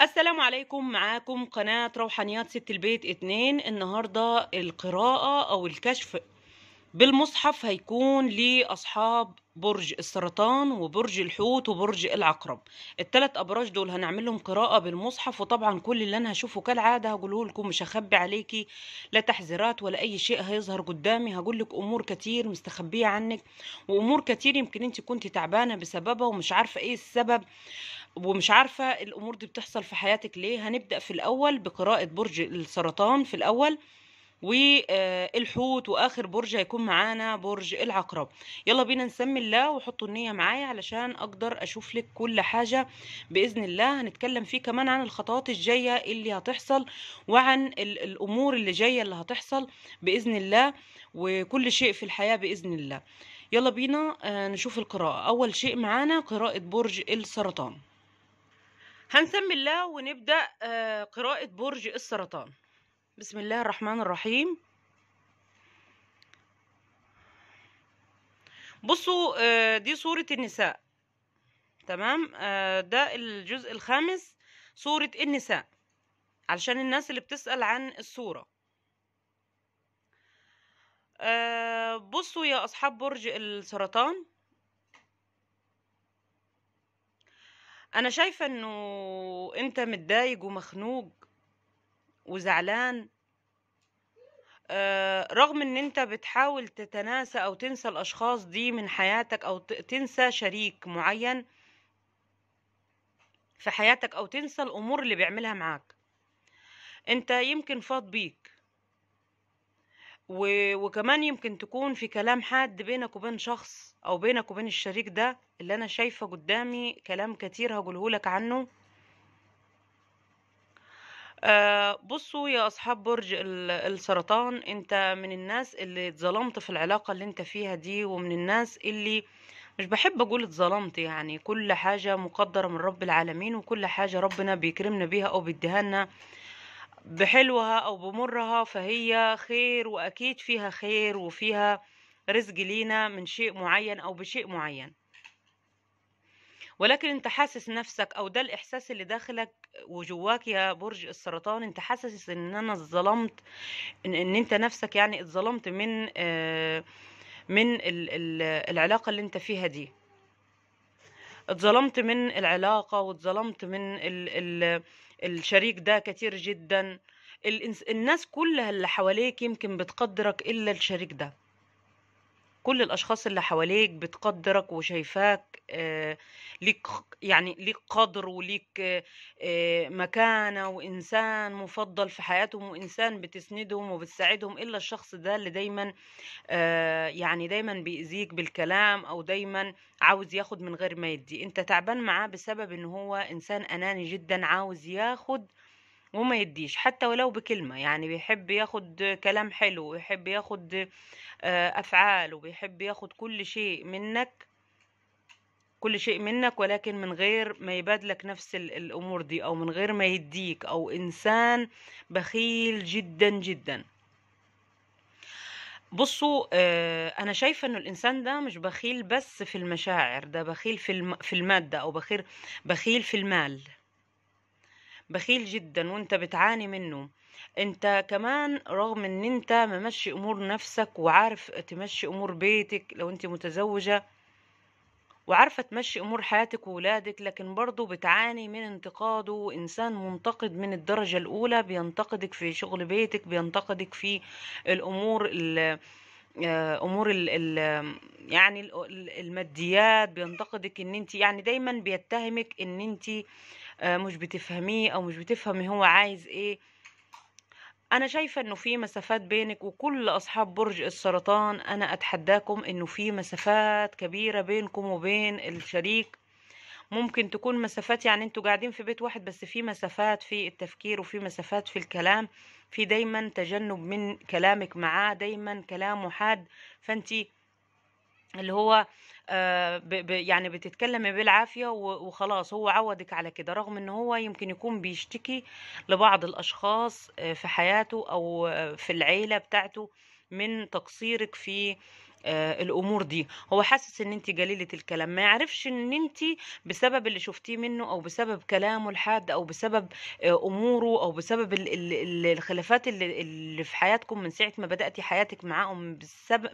السلام عليكم معاكم قناة روحانيات ست البيت اتنين النهاردة القراءة او الكشف بالمصحف هيكون لأصحاب برج السرطان وبرج الحوت وبرج العقرب الثلاث أبراج دول هنعملهم قراءة بالمصحف وطبعا كل اللي أنا هشوفه كالعادة هقوله لكم مش هخبي عليكي لا تحذيرات ولا أي شيء هيظهر قدامي هقول لك أمور كتير مستخبية عنك وأمور كتير يمكن أنت كنت تعبانة بسببها ومش عارفة إيه السبب ومش عارفة الأمور دي بتحصل في حياتك ليه هنبدأ في الأول بقراءة برج السرطان في الأول والحوت آه، واخر برج هيكون معانا برج العقرب يلا بينا نسمي الله وحطوا النيه معايا علشان اقدر اشوف لك كل حاجه باذن الله هنتكلم فيه كمان عن الخطوات الجايه اللي هتحصل وعن الامور اللي جايه اللي هتحصل باذن الله وكل شيء في الحياه باذن الله يلا بينا آه، نشوف القراءه اول شيء معانا قراءه برج السرطان هنسمي الله ونبدأ آه، قراءة برج السرطان بسم الله الرحمن الرحيم بصوا آه، دي صورة النساء تمام آه، ده الجزء الخامس صورة النساء علشان الناس اللي بتسأل عن الصورة بصوا يا أصحاب برج السرطان انا شايفه انه انت متضايق ومخنوق وزعلان آه، رغم ان انت بتحاول تتناسى او تنسى الاشخاص دي من حياتك او تنسى شريك معين في حياتك او تنسى الامور اللي بيعملها معاك انت يمكن فاض بيك و... وكمان يمكن تكون في كلام حاد بينك وبين شخص او بينك وبين الشريك ده اللي انا شايفه قدامي كلام كتير هقولهولك عنه آه بصوا يا اصحاب برج السرطان انت من الناس اللي اتظلمت في العلاقه اللي انت فيها دي ومن الناس اللي مش بحب اقول اتظلمت يعني كل حاجه مقدره من رب العالمين وكل حاجه ربنا بيكرمنا بيها او بيديها لنا بحلوها او بمرها فهي خير واكيد فيها خير وفيها رزق لينا من شيء معين او بشيء معين ولكن انت حاسس نفسك او ده الاحساس اللي داخلك وجواك يا برج السرطان انت حاسس ان انا اتظلمت إن, انت نفسك يعني اتظلمت من آه، من العلاقه اللي انت فيها دي اتظلمت من العلاقه واتظلمت من ال الشريك ده كتير جدا الناس كلها اللي حواليك يمكن بتقدرك إلا الشريك ده كل الاشخاص اللي حواليك بتقدرك وشايفاك آه، ليك يعني ليك قدر وليك آه، مكانه وانسان مفضل في حياتهم وانسان بتسندهم وبتساعدهم الا الشخص ده اللي دايما آه، يعني دايما بيأذيك بالكلام او دايما عاوز ياخد من غير ما يدي انت تعبان معاه بسبب ان هو انسان اناني جدا عاوز ياخد وما يديش حتى ولو بكلمة يعني بيحب ياخد كلام حلو ويحب ياخد آه، أفعال وبيحب ياخد كل شيء منك كل شيء منك ولكن من غير ما يبادلك نفس الأمور دي أو من غير ما يديك أو إنسان بخيل جدا جدا بصوا آه، أنا شايفة إنه الإنسان ده مش بخيل بس في المشاعر ده بخيل في في المادة أو بخيل بخيل في المال بخيل جدا وأنت بتعاني منه انت كمان رغم ان انت ممشي امور نفسك وعارف تمشي امور بيتك لو انت متزوجة وعارفة تمشي امور حياتك وولادك لكن برضو بتعاني من انتقاده انسان منتقد من الدرجة الاولى بينتقدك في شغل بيتك بينتقدك في الامور اللي آه، امور ال ال يعني الماديات بينتقدك ان انت يعني دايما بيتهمك ان انت آه، مش بتفهميه او مش بتفهمي هو عايز ايه انا شايفه انه في مسافات بينك وكل اصحاب برج السرطان انا اتحداكم انه في مسافات كبيره بينكم وبين الشريك ممكن تكون مسافات يعني انتوا قاعدين في بيت واحد بس في مسافات في التفكير وفي مسافات في الكلام في دايما تجنب من كلامك معاه دايما كلامه حاد فانتي اللي هو آه، يعني بتتكلمي بالعافيه وخلاص هو عودك على كده رغم ان هو يمكن يكون بيشتكي لبعض الاشخاص آه، في حياته او آه، في العيله بتاعته من تقصيرك في آه، الامور دي هو حاسس ان انت قليله الكلام ما يعرفش ان انت بسبب اللي شفتيه منه او بسبب كلامه الحاد او بسبب آه، اموره او بسبب الخلافات اللي, اللي في حياتكم من ساعه ما بداتي حياتك معاه او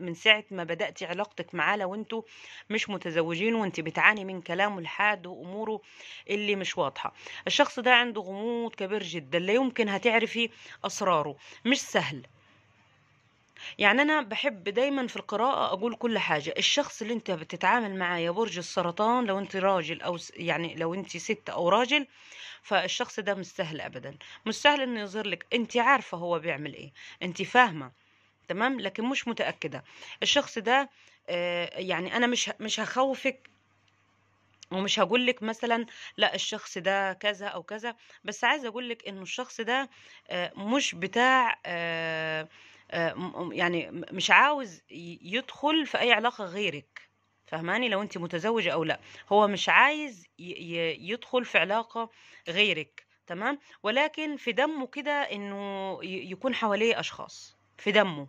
من ساعه ما بداتي علاقتك معاه لو انتوا مش متزوجين وانت بتعاني من كلامه الحاد واموره اللي مش واضحه الشخص ده عنده غموض كبير جدا لا يمكن هتعرفي اسراره مش سهل يعني أنا بحب دايما في القراءة أقول كل حاجة الشخص اللي أنت بتتعامل معاه يا برج السرطان لو أنت راجل أو يعني لو أنت ست أو راجل فالشخص ده مش سهل أبدا مش سهل إنه يظهر لك أنت عارفة هو بيعمل إيه أنت فاهمة تمام لكن مش متأكدة الشخص ده آه يعني أنا مش مش هخوفك ومش هقول لك مثلا لا الشخص ده كذا او كذا بس عايزه اقول لك انه الشخص ده آه، مش بتاع آه، آه، يعني مش عاوز يدخل في اي علاقه غيرك فهماني لو انت متزوجه او لا هو مش عايز يدخل في علاقه غيرك تمام ولكن في دمه كده انه يكون حواليه اشخاص في دمه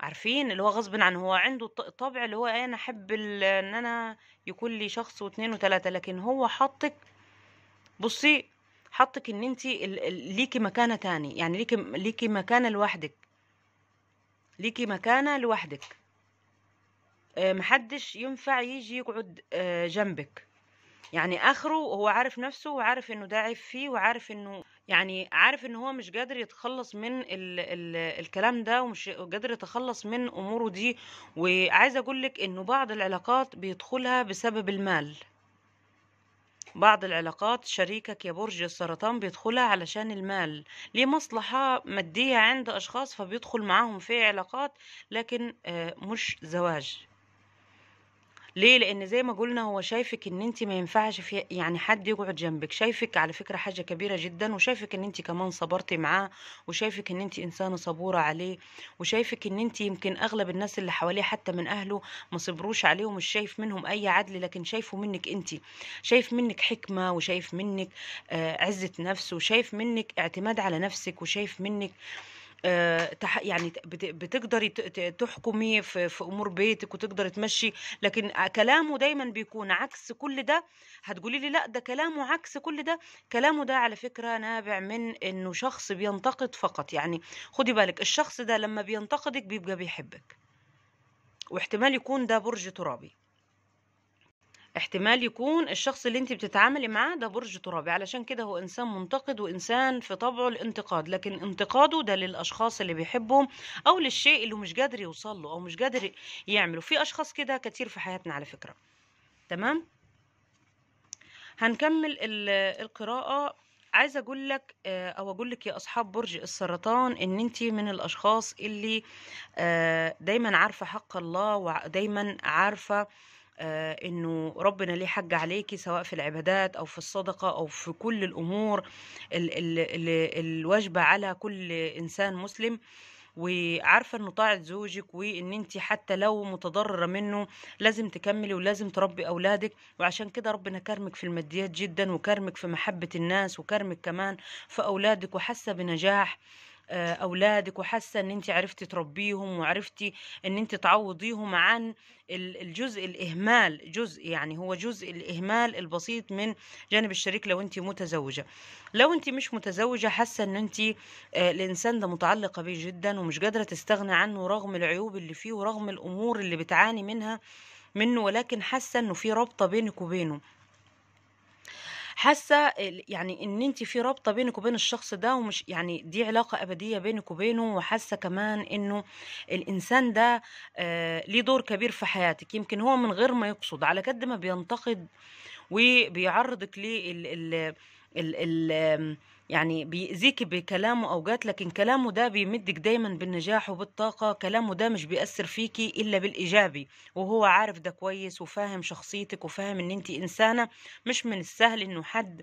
عارفين اللي هو غصب عنه هو عنده طبع اللي هو إيه، انا احب ان انا يكون لي شخص واثنين وثلاثه لكن هو حطك بصي حطك ان انت ليكي مكانه تاني يعني ليكي ليكي مكانه لوحدك ليكي مكانة لوحدك آه، محدش ينفع يجي يقعد آه، جنبك يعني اخره هو عارف نفسه وعارف انه ده عيب فيه وعارف انه يعني عارف انه هو مش قادر يتخلص من ال ال الكلام ده ومش قادر يتخلص من اموره دي وعايزه اقولك انه بعض العلاقات بيدخلها بسبب المال بعض العلاقات شريكك يا برج السرطان بيدخلها علشان المال ليه مصلحة مادية عند أشخاص فبيدخل معاهم في علاقات لكن آه، مش زواج ليه لان زي ما قلنا هو شايفك ان انت ما ينفعش في يعني حد يقعد جنبك شايفك على فكره حاجه كبيره جدا وشايفك ان انت كمان صبرتي معاه وشايفك ان انت انسانه صبوره عليه وشايفك ان انت يمكن اغلب الناس اللي حواليه حتى من اهله ما صبروش عليه ومش شايف منهم اي عدل لكن شايفه منك انت شايف منك حكمه وشايف منك آه، عزه نفس وشايف منك اعتماد على نفسك وشايف منك آه آه، يعني بتقدري تحكمي في امور بيتك وتقدري تمشي لكن كلامه دايما بيكون عكس كل ده هتقولي لي لا ده كلامه عكس كل ده كلامه ده على فكره نابع من انه شخص بينتقد فقط يعني خدي بالك الشخص ده لما بينتقدك بيبقى بيحبك واحتمال يكون ده برج ترابي احتمال يكون الشخص اللي انت بتتعاملي معاه ده برج ترابي علشان كده هو انسان منتقد وانسان في طبعه الانتقاد لكن انتقاده ده للاشخاص اللي بيحبهم او للشيء اللي مش قادر يوصل له او مش قادر يعمله في اشخاص كده كتير في حياتنا على فكرة تمام هنكمل القراءة عايزه اقول لك آه، او اقول لك يا اصحاب برج السرطان ان انت من الاشخاص اللي آه، دايما عارفه حق الله ودايما عارفه آه، انه ربنا ليه حج عليكي سواء في العبادات او في الصدقه او في كل الامور الواجبه على كل انسان مسلم وعارفه انه طاعه زوجك وان انت حتى لو متضرره منه لازم تكملي ولازم تربي اولادك وعشان كده ربنا كرمك في الماديات جدا وكرمك في محبه الناس وكرمك كمان في اولادك وحاسه بنجاح آه، اولادك وحاسه ان انت عرفتي تربيهم وعرفتي ان انت تعوضيهم عن الجزء الاهمال جزء يعني هو جزء الاهمال البسيط من جانب الشريك لو انت متزوجه لو انت مش متزوجه حاسه ان انت آه، الانسان ده متعلقه بيه جدا ومش قادره تستغنى عنه رغم العيوب اللي فيه ورغم الامور اللي بتعاني منها منه ولكن حاسه انه في رابطه بينك وبينه حاسه يعني ان انت في رابطه بينك وبين الشخص ده ومش يعني دي علاقه ابديه بينك وبينه وحاسه كمان انه الانسان ده آه، ليه دور كبير في حياتك يمكن هو من غير ما يقصد على قد ما بينتقد وبيعرضك ليه ال ال يعني بيأذيكي بكلامه أوقات لكن كلامه ده بيمدك دايما بالنجاح وبالطاقة كلامه ده مش بيأثر فيكي إلا بالإيجابي وهو عارف ده كويس وفاهم شخصيتك وفاهم إن أنت إنسانة مش من السهل إنه حد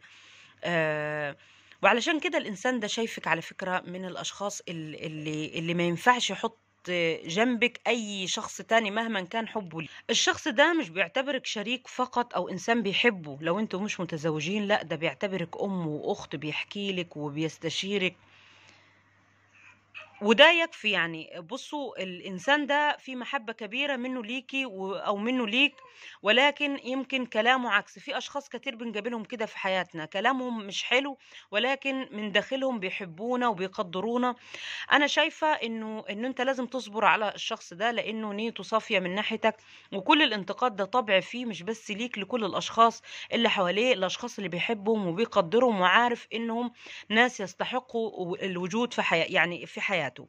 آه وعلشان كده الإنسان ده شايفك على فكرة من الأشخاص اللي, اللي ما ينفعش يحط جنبك أي شخص تاني مهما كان حبه لي الشخص ده مش بيعتبرك شريك فقط أو إنسان بيحبه لو أنتوا مش متزوجين لا ده بيعتبرك أم وأخت بيحكيلك وبيستشيرك وده يكفي يعني بصوا الانسان ده في محبه كبيره منه ليكي او منه ليك ولكن يمكن كلامه عكس في اشخاص كتير بنجابلهم كده في حياتنا كلامهم مش حلو ولكن من داخلهم بيحبونا وبيقدرونا انا شايفه انه ان انت لازم تصبر على الشخص ده لانه نيته صافيه من ناحيتك وكل الانتقاد ده طبع فيه مش بس ليك لكل الاشخاص اللي حواليه الاشخاص اللي بيحبهم وبيقدرهم وعارف انهم ناس يستحقوا الوجود في حياة يعني في حياتك حياته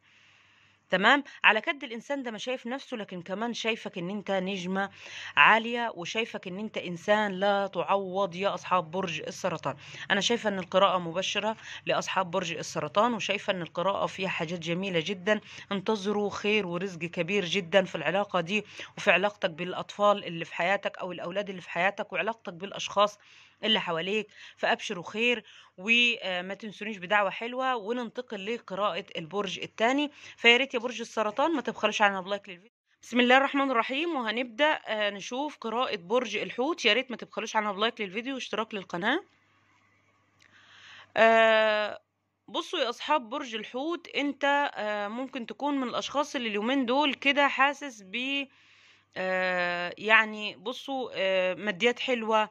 تمام على كد الانسان ده ما شايف نفسه لكن كمان شايفك ان انت نجمه عاليه وشايفك ان انت انسان لا تعوض يا اصحاب برج السرطان انا شايفه ان القراءه مبشره لاصحاب برج السرطان وشايفه ان القراءه فيها حاجات جميله جدا انتظروا خير ورزق كبير جدا في العلاقه دي وفي علاقتك بالاطفال اللي في حياتك او الاولاد اللي في حياتك وعلاقتك بالاشخاص اللي حواليك فابشروا خير وما تنسونيش بدعوه حلوه وننتقل لقراءه البرج الثاني فيا ريت يا برج السرطان ما تبخلوش علينا بلايك للفيديو بسم الله الرحمن الرحيم وهنبدا آه، نشوف قراءه برج الحوت يا ريت ما تبخلوش علينا بلايك للفيديو واشتراك للقناه آه، بصوا يا اصحاب برج الحوت انت آه، ممكن تكون من الاشخاص اللي اليومين دول كده حاسس ب آه يعني بصوا ماديات حلوه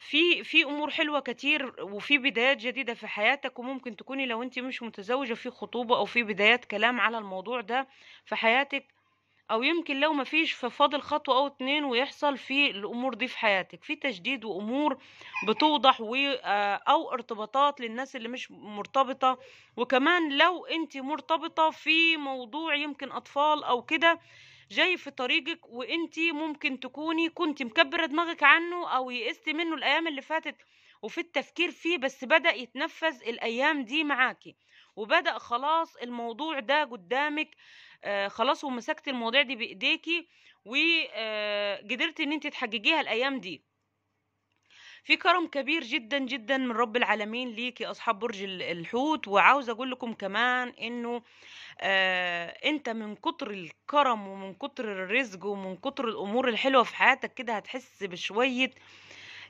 في في امور حلوه كتير وفي بدايات جديده في حياتك وممكن تكوني لو انت مش متزوجه في خطوبه او في بدايات كلام على الموضوع ده في حياتك او يمكن لو مفيش ففاضل خطوه او اتنين ويحصل في الامور دي في حياتك في تجديد وامور بتوضح و آه، او ارتباطات للناس اللي مش مرتبطه وكمان لو انت مرتبطه في موضوع يمكن اطفال او كده جاي في طريقك وانت ممكن تكوني كنت مكبره دماغك عنه او يئستي منه الايام اللي فاتت وفي التفكير فيه بس بدأ يتنفذ الأيام دي معاكي وبدأ خلاص الموضوع ده قدامك آه خلاص ومسكتي المواضيع دي بإيديكي وقدرتي آه، إن أنت تحققيها الأيام دي في كرم كبير جدا جدا من رب العالمين ليكي أصحاب برج الحوت وعاوزة أقول لكم كمان إنه آه، انت من كتر الكرم ومن كتر الرزق ومن كتر الامور الحلوه في حياتك كده هتحس بشويه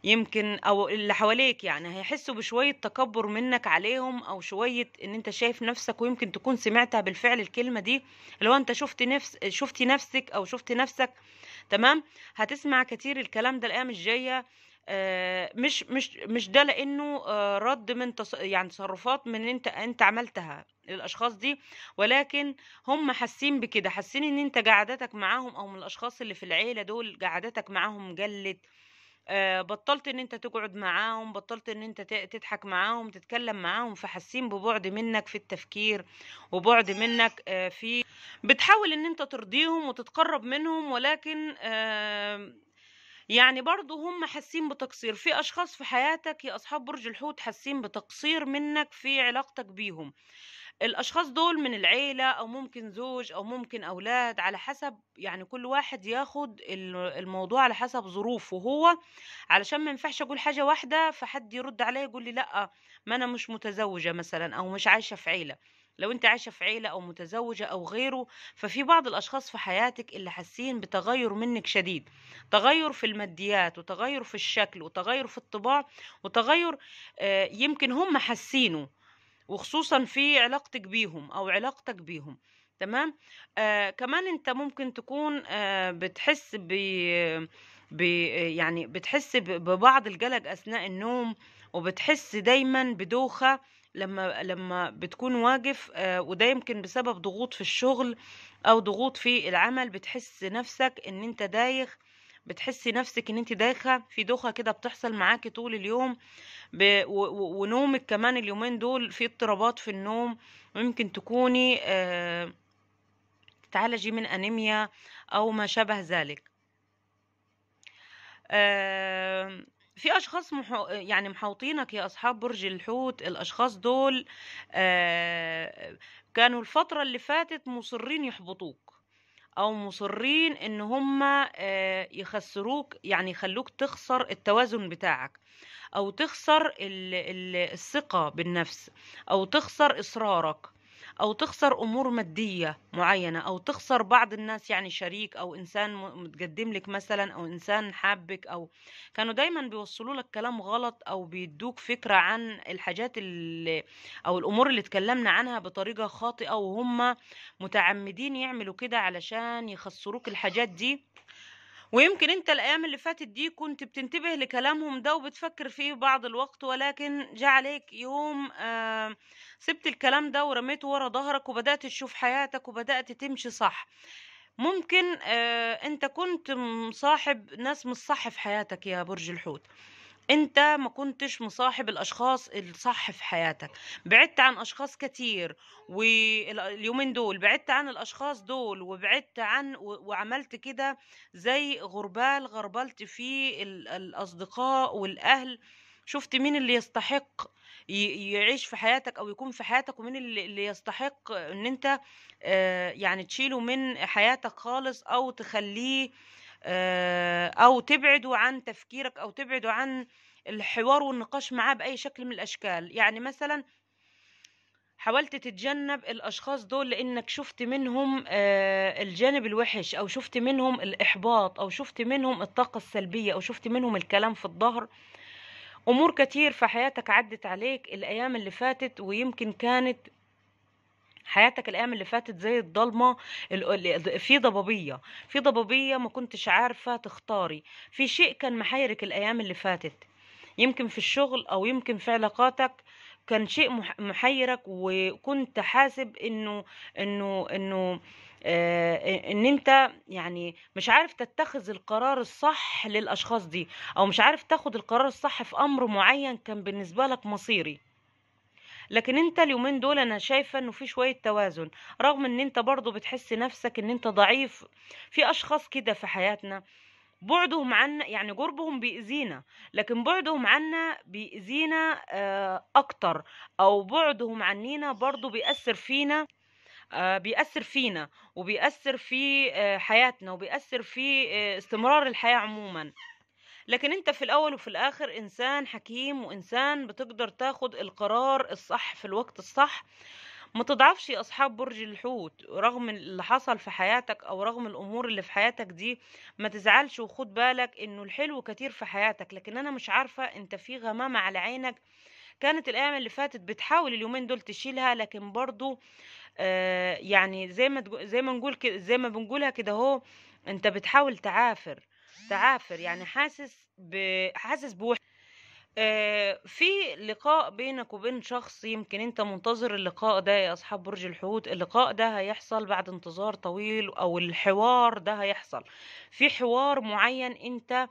يمكن او اللي حواليك يعني هيحسوا بشويه تكبر منك عليهم او شويه ان انت شايف نفسك ويمكن تكون سمعتها بالفعل الكلمه دي لو انت شفت نفس شفتي نفسك او شفتي نفسك تمام هتسمع كتير الكلام ده الايام الجايه آه، مش مش مش ده لانه آه، رد من تص... يعني تصرفات من انت انت عملتها للاشخاص دي ولكن هم حاسين بكده حاسين ان انت قعدتك معاهم او من الاشخاص اللي في العيله دول قعدتك معاهم قلت آه، بطلت ان انت تقعد معاهم بطلت ان انت تضحك معاهم تتكلم معاهم فحاسين ببعد منك في التفكير وبعد منك في بتحاول ان انت ترضيهم وتتقرب منهم ولكن يعني برضو هم حاسين بتقصير في أشخاص في حياتك يا أصحاب برج الحوت حاسين بتقصير منك في علاقتك بيهم الأشخاص دول من العيلة أو ممكن زوج أو ممكن أولاد على حسب يعني كل واحد ياخد الموضوع على حسب ظروفه هو علشان ما ينفعش أقول حاجة واحدة فحد يرد عليا يقول لي لأ ما أنا مش متزوجة مثلا أو مش عايشة في عيلة لو انت عايشه في عيله او متزوجه او غيره ففي بعض الاشخاص في حياتك اللي حاسين بتغير منك شديد تغير في الماديات وتغير في الشكل وتغير في الطباع وتغير آه، يمكن هم حاسينه وخصوصا في علاقتك بيهم او علاقتك بيهم تمام آه كمان انت ممكن تكون آه بتحس ب يعني بتحس ببعض القلق اثناء النوم وبتحس دايما بدوخه لما لما بتكون واقف آه، وده يمكن بسبب ضغوط في الشغل او ضغوط في العمل بتحس نفسك ان انت دايخ بتحسي نفسك ان انت دايخه في دوخه كده بتحصل معاكي طول اليوم ب... و... ونومك كمان اليومين دول في اضطرابات في النوم ممكن تكوني آه... تعالجي من انيميا او ما شابه ذلك آه... في اشخاص محو... يعني محوطينك يا اصحاب برج الحوت الاشخاص دول آه، كانوا الفتره اللي فاتت مصرين يحبطوك او مصرين ان هم آه، يخسروك يعني يخلوك تخسر التوازن بتاعك او تخسر ال... الثقه بالنفس او تخسر اصرارك أو تخسر أمور مادية معينة أو تخسر بعض الناس يعني شريك أو إنسان متقدم لك مثلا أو إنسان حابك أو كانوا دايما بيوصلوا لك كلام غلط أو بيدوك فكرة عن الحاجات اللي أو الأمور اللي اتكلمنا عنها بطريقة خاطئة وهم متعمدين يعملوا كده علشان يخسروك الحاجات دي ويمكن انت الايام اللي فاتت دي كنت بتنتبه لكلامهم ده وبتفكر فيه بعض الوقت ولكن جاء عليك يوم سبت الكلام ده ورميته ورا ظهرك وبدات تشوف حياتك وبدات تمشي صح ممكن آه، انت كنت مصاحب ناس مش صح في حياتك يا برج الحوت انت ما كنتش مصاحب الاشخاص الصح في حياتك بعدت عن اشخاص كتير واليومين دول بعدت عن الاشخاص دول وبعدت عن وعملت كده زي غربال غربلت فيه الاصدقاء والاهل شفت مين اللي يستحق يعيش في حياتك او يكون في حياتك ومين اللي يستحق ان انت آه، يعني تشيله من حياتك خالص او تخليه آه، او تبعدوا عن تفكيرك او تبعدوا عن الحوار والنقاش معاه باي شكل من الاشكال يعني مثلا حاولت تتجنب الاشخاص دول لانك شفت منهم آه، الجانب الوحش او شفت منهم الاحباط او شفت منهم الطاقه السلبيه او شفت منهم الكلام في الظهر امور كتير في حياتك عدت عليك الايام اللي فاتت ويمكن كانت حياتك الايام اللي فاتت زي الضلمه في ضبابيه في ضبابيه ما كنتش عارفه تختاري في شيء كان محيرك الايام اللي فاتت يمكن في الشغل او يمكن في علاقاتك كان شيء محيرك وكنت حاسب انه انه انه آه ان انت يعني مش عارف تتخذ القرار الصح للاشخاص دي او مش عارف تاخد القرار الصح في امر معين كان بالنسبه لك مصيري لكن انت اليومين دول انا شايفه انه في شويه توازن رغم ان انت برضو بتحس نفسك ان انت ضعيف في اشخاص كده في حياتنا بعدهم عنا يعني قربهم بيأذينا لكن بعدهم عنا بيأذينا آه، أكتر أو بعدهم عنينا برضو بيأثر فينا آه، بيأثر فينا وبيأثر في آه، حياتنا وبيأثر في استمرار الحياة عموما لكن انت في الاول وفي الاخر انسان حكيم وانسان بتقدر تاخد القرار الصح في الوقت الصح ما تضعفش يا اصحاب برج الحوت رغم اللي حصل في حياتك او رغم الامور اللي في حياتك دي ما تزعلش وخد بالك انه الحلو كتير في حياتك لكن انا مش عارفه انت في غمامه على عينك كانت الايام اللي فاتت بتحاول اليومين دول تشيلها لكن برضو آه يعني زي ما زي ما نقول زي ما بنقولها كده اهو انت بتحاول تعافر تعافر يعني حاسس حاسس بوحدة آه، في لقاء بينك وبين شخص يمكن انت منتظر اللقاء ده يا اصحاب برج الحوت اللقاء ده هيحصل بعد انتظار طويل او الحوار ده هيحصل في حوار معين انت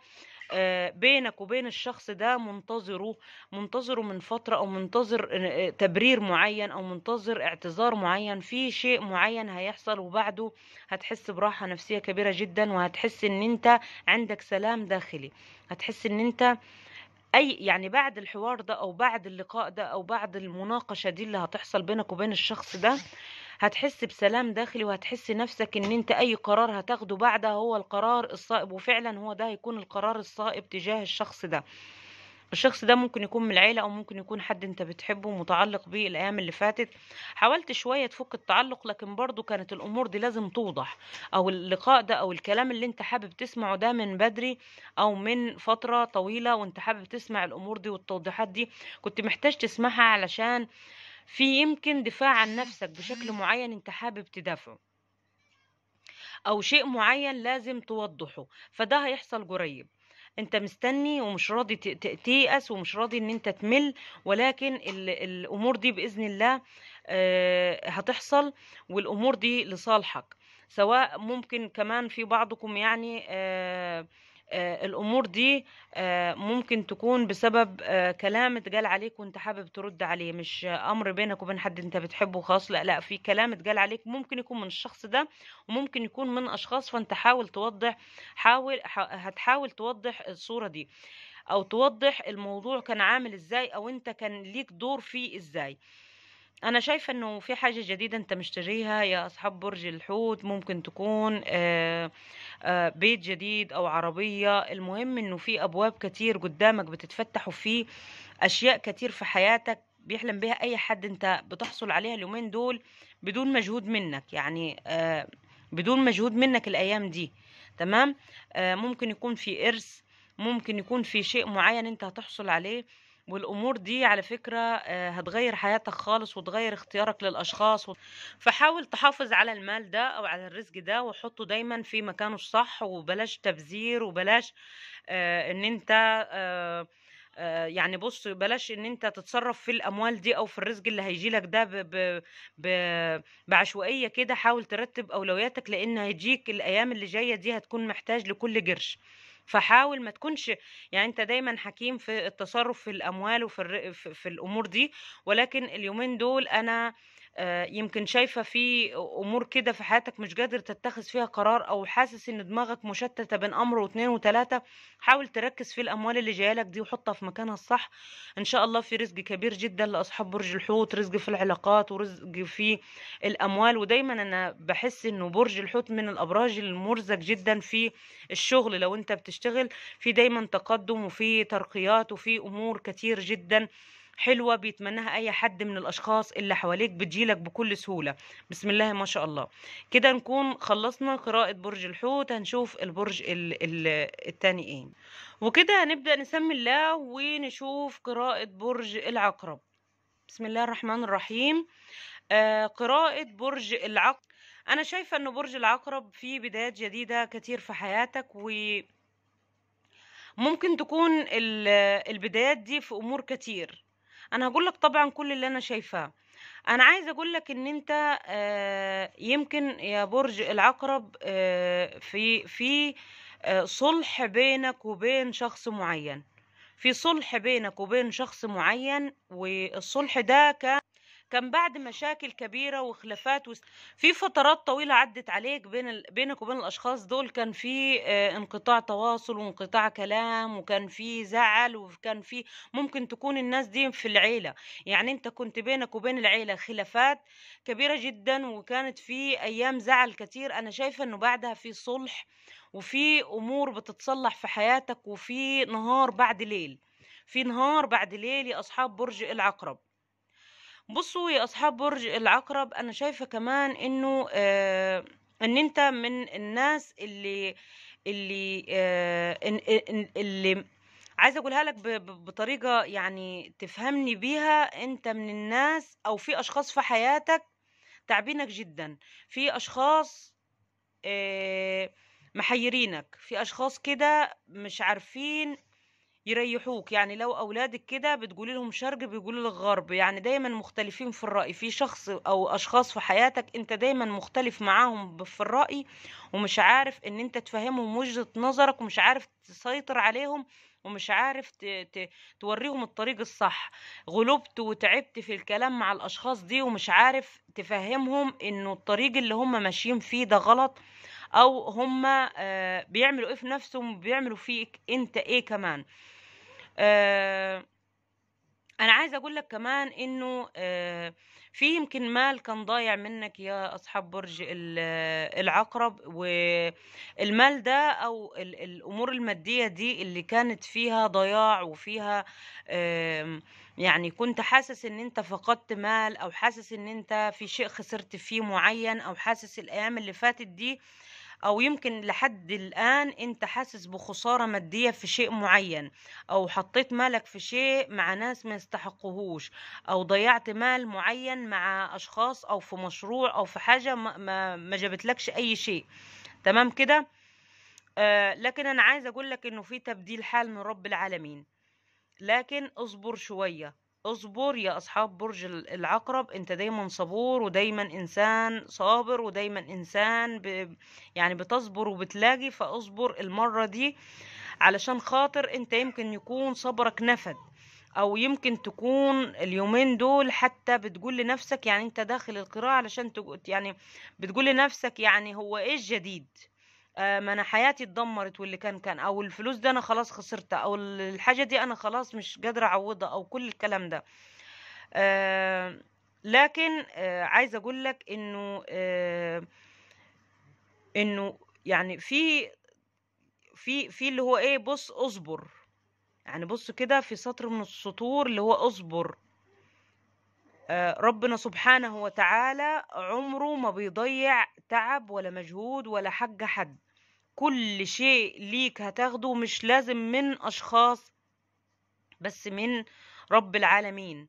آه، بينك وبين الشخص ده منتظره منتظره من فترة أو منتظر آه، آه، تبرير معين أو منتظر اعتذار معين في شيء معين هيحصل وبعده هتحس براحة نفسية كبيرة جدا وهتحس إن أنت عندك سلام داخلي هتحس إن أنت اي يعني بعد الحوار ده او بعد اللقاء ده او بعد المناقشه دي اللي هتحصل بينك وبين الشخص ده هتحس بسلام داخلي وهتحس نفسك ان انت اي قرار هتاخده بعدها هو القرار الصائب وفعلا هو ده هيكون القرار الصائب تجاه الشخص ده الشخص ده ممكن يكون من العيلة أو ممكن يكون حد أنت بتحبه متعلق بيه الأيام اللي فاتت حاولت شوية تفك التعلق لكن برضو كانت الأمور دي لازم توضح أو اللقاء ده أو الكلام اللي أنت حابب تسمعه ده من بدري أو من فترة طويلة وأنت حابب تسمع الأمور دي والتوضيحات دي كنت محتاج تسمعها علشان في يمكن دفاع عن نفسك بشكل معين انت حابب تدافعه او شيء معين لازم توضحه فده هيحصل قريب انت مستني ومش راضي تيأس ومش راضي ان انت تمل ولكن الامور دي باذن الله آه، هتحصل والامور دي لصالحك سواء ممكن كمان في بعضكم يعني آه آه، الامور دي آه، ممكن تكون بسبب آه، كلام اتقال عليك وانت حابب ترد عليه مش امر بينك وبين حد انت بتحبه خاص لا لا في كلام اتقال عليك ممكن يكون من الشخص ده وممكن يكون من اشخاص فانت حاول توضح حاول هتحاول توضح الصورة دي او توضح الموضوع كان عامل ازاي او انت كان ليك دور فيه ازاي انا شايفه انه في حاجه جديده انت مشتريها يا اصحاب برج الحوت ممكن تكون آه، آه، بيت جديد او عربيه المهم انه في ابواب كتير قدامك بتتفتح وفي اشياء كتير في حياتك بيحلم بها اي حد انت بتحصل عليها اليومين دول بدون مجهود منك يعني آه، بدون مجهود منك الايام دي تمام ممكن يكون في ارث ممكن يكون في شيء معين انت هتحصل عليه والامور دي على فكره آه، هتغير حياتك خالص وتغير اختيارك للاشخاص فحاول تحافظ على المال ده او على الرزق ده وحطه دايما في مكانه الصح وبلاش تبذير وبلاش آه، ان انت آه، يعني بص بلاش ان انت تتصرف في الاموال دي او في الرزق اللي هيجي لك ده ب ب ب بعشوائيه كده حاول ترتب اولوياتك لان هيجيك الايام اللي جايه دي هتكون محتاج لكل قرش فحاول ما تكونش يعني انت دايما حكيم في التصرف في الاموال وفي في الامور دي ولكن اليومين دول انا آه، يمكن شايفة في أمور كده في حياتك مش قادر تتخذ فيها قرار أو حاسس إن دماغك مشتتة بين أمر واتنين وتلاتة حاول تركز في الأموال اللي جاية لك دي وحطها في مكانها الصح إن شاء الله في رزق كبير جدا لأصحاب برج الحوت رزق في العلاقات ورزق في الأموال ودايما أنا بحس إنه برج الحوت من الأبراج المرزق جدا في الشغل لو أنت بتشتغل في دايما تقدم وفي ترقيات وفي أمور كتير جدا حلوه بيتمناها اي حد من الاشخاص اللي حواليك بتجيلك بكل سهوله بسم الله ما شاء الله كده نكون خلصنا قراءه برج الحوت هنشوف البرج ال ال التاني ايه وكده هنبدا نسمي الله ونشوف قراءه برج العقرب بسم الله الرحمن الرحيم آه قراءه برج العقرب انا شايفه ان برج العقرب فيه بدايات جديده كتير في حياتك و ممكن تكون البدايات دي في امور كتير انا هقول لك طبعا كل اللي انا شايفاه انا عايز اقول لك ان انت آه، يمكن يا برج العقرب آه، في في آه، صلح بينك وبين شخص معين في صلح بينك وبين شخص معين والصلح ده كان كان بعد مشاكل كبيره وخلافات وس... في فترات طويله عدت عليك بين ال... بينك وبين الاشخاص دول كان في آه، انقطاع تواصل وانقطاع كلام وكان في زعل وكان في ممكن تكون الناس دي في العيله يعني انت كنت بينك وبين العيله خلافات كبيره جدا وكانت في ايام زعل كتير انا شايفه انه بعدها في صلح وفي امور بتتصلح في حياتك وفي نهار بعد ليل في نهار بعد ليل يا اصحاب برج العقرب بصوا يا اصحاب برج العقرب انا شايفه كمان انه آه ان انت من الناس اللي اللي آه اللي عايزه اقولها لك بطريقه يعني تفهمني بيها انت من الناس او في اشخاص في حياتك تعبينك جدا في اشخاص آه محيرينك في اشخاص كده مش عارفين يريحوك يعني لو اولادك كده بتقولي لهم شرق بيقولوا لك غرب يعني دايما مختلفين في الراي في شخص او اشخاص في حياتك انت دايما مختلف معاهم في الراي ومش عارف ان انت تفهمهم وجهه نظرك ومش عارف تسيطر عليهم ومش عارف ت... ت... توريهم الطريق الصح غلبت وتعبت في الكلام مع الاشخاص دي ومش عارف تفهمهم انه الطريق اللي هم ماشيين فيه ده غلط او هم آه، بيعملوا ايه في نفسهم وبيعملوا فيك انت ايه كمان آه، انا عايزه اقول لك كمان انه آه، في يمكن مال كان ضايع منك يا اصحاب برج آه، العقرب والمال ده او الامور الماديه دي اللي كانت فيها ضياع وفيها يعني كنت حاسس ان انت فقدت مال او حاسس ان انت في شيء خسرت فيه معين او حاسس الايام اللي فاتت دي آه او يمكن لحد الان انت حاسس بخساره ماديه في شيء معين او حطيت مالك في شيء مع ناس ما يستحقوهوش او ضيعت مال معين مع اشخاص او في مشروع او في حاجه ما, ما جابتلكش اي شيء تمام كده آه لكن انا عايزه اقول لك انه في تبديل حال من رب العالمين لكن اصبر شويه اصبر يا أصحاب برج العقرب أنت دايما صبور ودايما إنسان صابر ودايما إنسان ب... يعني بتصبر وبتلاقي فاصبر المرة دي علشان خاطر أنت يمكن يكون صبرك نفد او يمكن تكون اليومين دول حتى بتقول لنفسك يعني انت داخل القراءة علشان يعني بتقول لنفسك يعني هو ايه الجديد آه، ما انا حياتي اتدمرت واللي كان كان او الفلوس دي انا خلاص خسرتها او الحاجه دي انا خلاص مش قادره اعوضها او كل الكلام ده آه، لكن آه، عايزه اقول لك انه انه يعني في في في اللي هو ايه بص اصبر يعني بص كده في سطر من السطور اللي هو اصبر ربنا سبحانه وتعالى عمره ما بيضيع تعب ولا مجهود ولا حق حد كل شيء ليك هتاخده مش لازم من اشخاص بس من رب العالمين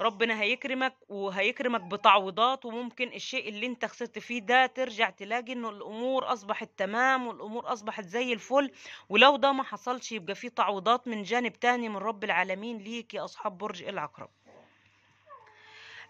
ربنا هيكرمك وهيكرمك بتعويضات وممكن الشيء اللي انت خسرت فيه ده ترجع تلاقي انه الامور اصبحت تمام والامور اصبحت زي الفل ولو ده ما حصلش يبقى فيه تعويضات من جانب تاني من رب العالمين ليك يا اصحاب برج العقرب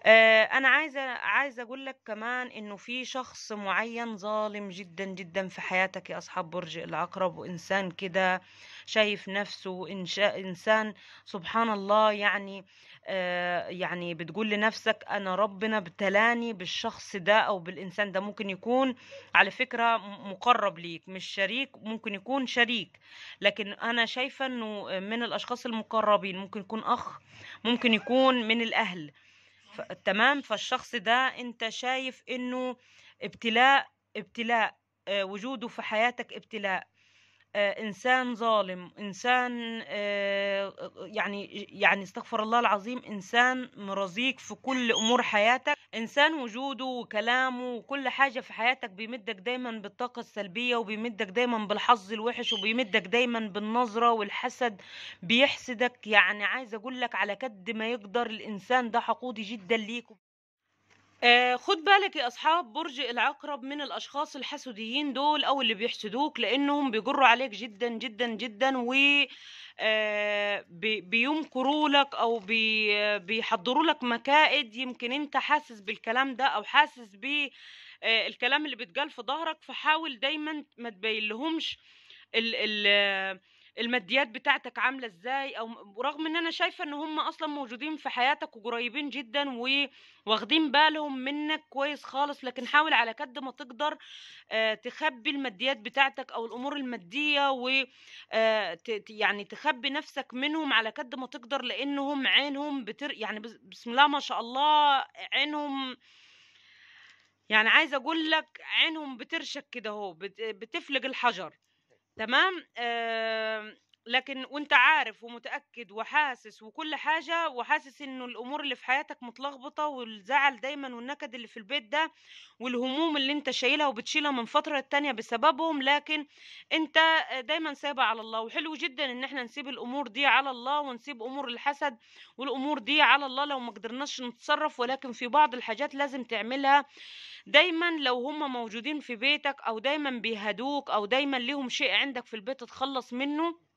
آه، انا عايزه عايزه اقول لك كمان انه في شخص معين ظالم جدا جدا في حياتك يا اصحاب برج العقرب وانسان كده شايف نفسه انسان سبحان الله يعني آه، يعني بتقول لنفسك انا ربنا ابتلاني بالشخص ده او بالانسان ده ممكن يكون على فكره مقرب ليك مش شريك ممكن يكون شريك لكن انا شايفه انه من الاشخاص المقربين ممكن يكون اخ ممكن يكون من الاهل تمام فالشخص ده انت شايف انه ابتلاء ابتلاء آه، وجوده في حياتك ابتلاء آه، انسان ظالم انسان آه، يعني يعني استغفر الله العظيم انسان مرزيك في كل امور حياتك انسان وجوده وكلامه وكل حاجه في حياتك بيمدك دايما بالطاقه السلبيه وبيمدك دايما بالحظ الوحش وبيمدك دايما بالنظره والحسد بيحسدك يعني عايز اقول لك على قد ما يقدر الانسان ده حقودي جدا ليك آه، خد بالك يا اصحاب برج العقرب من الاشخاص الحسوديين دول او اللي بيحسدوك لانهم بيجروا عليك جدا جدا جدا و آه، بيمكروا لك او بيحضروا لك مكائد يمكن انت حاسس بالكلام ده او حاسس بالكلام آه، اللي بيتقال في ظهرك فحاول دايما ما تبين لهمش ال ال الماديات بتاعتك عامله ازاي او رغم ان انا شايفه ان هم اصلا موجودين في حياتك وقريبين جدا وواخدين بالهم منك كويس خالص لكن حاول على قد ما تقدر آه، تخبي الماديات بتاعتك او الامور الماديه و آه، يعني تخبي نفسك منهم على قد ما تقدر لانهم عينهم بتر يعني بسم الله ما شاء الله عينهم يعني عايزه اقول لك عينهم بترشك كده اهو بتفلق الحجر تمام آه لكن وانت عارف ومتاكد وحاسس وكل حاجه وحاسس انه الامور اللي في حياتك متلخبطه والزعل دايما والنكد اللي في البيت ده والهموم اللي انت شايلها وبتشيلها من فتره للتانيه بسببهم لكن انت دايما سايبها على الله وحلو جدا ان احنا نسيب الامور دي على الله ونسيب امور الحسد والامور دي على الله لو ما قدرناش نتصرف ولكن في بعض الحاجات لازم تعملها دايما لو هم موجودين في بيتك او دايما بيهدوك او دايما ليهم شيء عندك في البيت تتخلص منه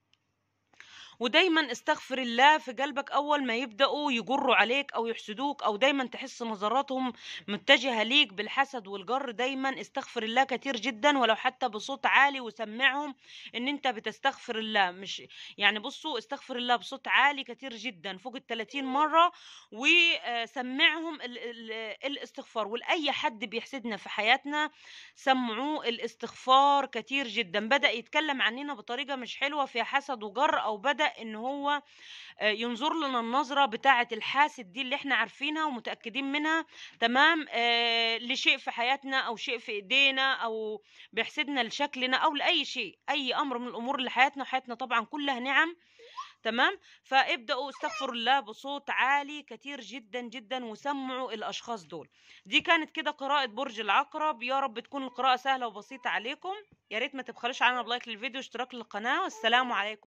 ودايما استغفر الله في قلبك اول ما يبداوا يجروا عليك او يحسدوك او دايما تحس نظراتهم متجهه ليك بالحسد والجر دايما استغفر الله كتير جدا ولو حتى بصوت عالي وسمعهم ان انت بتستغفر الله مش يعني بصوا استغفر الله بصوت عالي كتير جدا فوق ال 30 مره وسمعهم الاستغفار ولاي حد بيحسدنا في حياتنا سمعوه الاستغفار كتير جدا بدا يتكلم عننا بطريقه مش حلوه فيها حسد وجر او بدا بدا ان هو آه، ينظر لنا النظره بتاعه الحاسد دي اللي احنا عارفينها ومتاكدين منها تمام آه، لشيء في حياتنا او شيء في ايدينا او بيحسدنا لشكلنا او لاي شيء اي امر من الامور اللي حياتنا وحياتنا طبعا كلها نعم تمام فابداوا استغفروا الله بصوت عالي كتير جدا جدا وسمعوا الاشخاص دول دي كانت كده قراءه برج العقرب يا رب تكون القراءه سهله وبسيطه عليكم يا ريت ما تبخلوش علينا بلايك للفيديو واشتراك للقناه والسلام عليكم